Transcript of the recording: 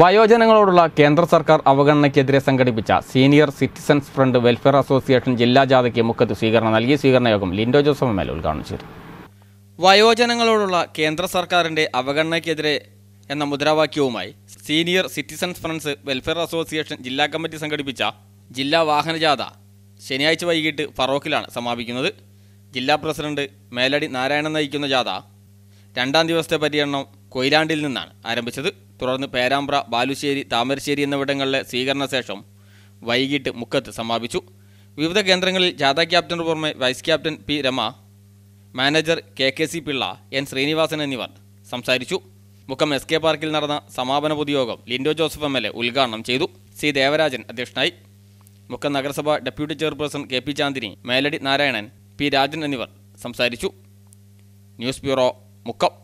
വയോജനങ്ങളോടുള്ള കേന്ദ്ര സർക്കാർ അവഗണനയ്ക്കെതിരെ സംഘടിപ്പിച്ച senior citizens friend welfare association ജില്ലാ ജാഥയ്ക്ക് മുഖത്ത് സ്വീകരണം നൽകി സ്വീകരണ യോഗം ലിൻഡോ ജോസഫ് എം എൽ ഉദ്ഘാടനം ചെയ്തു വയോജനങ്ങളോടുള്ള കേന്ദ്ര സർക്കാരിന്റെ അവഗണനയ്ക്കെതിരെ എന്ന മുദ്രാവാക്യവുമായി senior citizens friends welfare association ജില്ലാ കമ്മിറ്റി സംഘടിപ്പിച്ച ജില്ലാ ജാഥ ശനിയാഴ്ച വൈകിട്ട് ഫറോക്കിലാണ് സമാപിക്കുന്നത് ജില്ലാ പ്രസിഡന്റ് മേലടി നാരായണൻ നയിക്കുന്ന ജാഥ രണ്ടാം ദിവസത്തെ പര്യടനം കൊയിലാണ്ടിൽ നിന്നാണ് ആരംഭിച്ചത് തുടർന്ന് പേരാമ്പ്ര ബാലുശ്ശേരി താമരശ്ശേരി എന്നിവിടങ്ങളിലെ സ്വീകരണ ശേഷം വൈകിട്ട് മുക്കത്ത് സമാപിച്ചു വിവിധ കേന്ദ്രങ്ങളിൽ ജാഥ ക്യാപ്റ്റന് പുറമെ vice captain P Rama manager K K C Pillai N Srinivasan എന്നിവർ സംസാരിച്ചു മുക്കം എസ് കെ പാർക്കിൽ നടന്ന സമാപന പൊതുയോഗം Lindo Joseph M L A ഉദ്ഘാടനം ചെയ്തു സി ദേവരാജൻ അധ്യക്ഷനായി മുക്കം നഗരസഭ deputy chairperson K P Chandini Meladi Narayanan P Rajan എന്നിവർ സംസാരിച്ചു ന്യൂസ് ബ്യൂറോ മുക്കം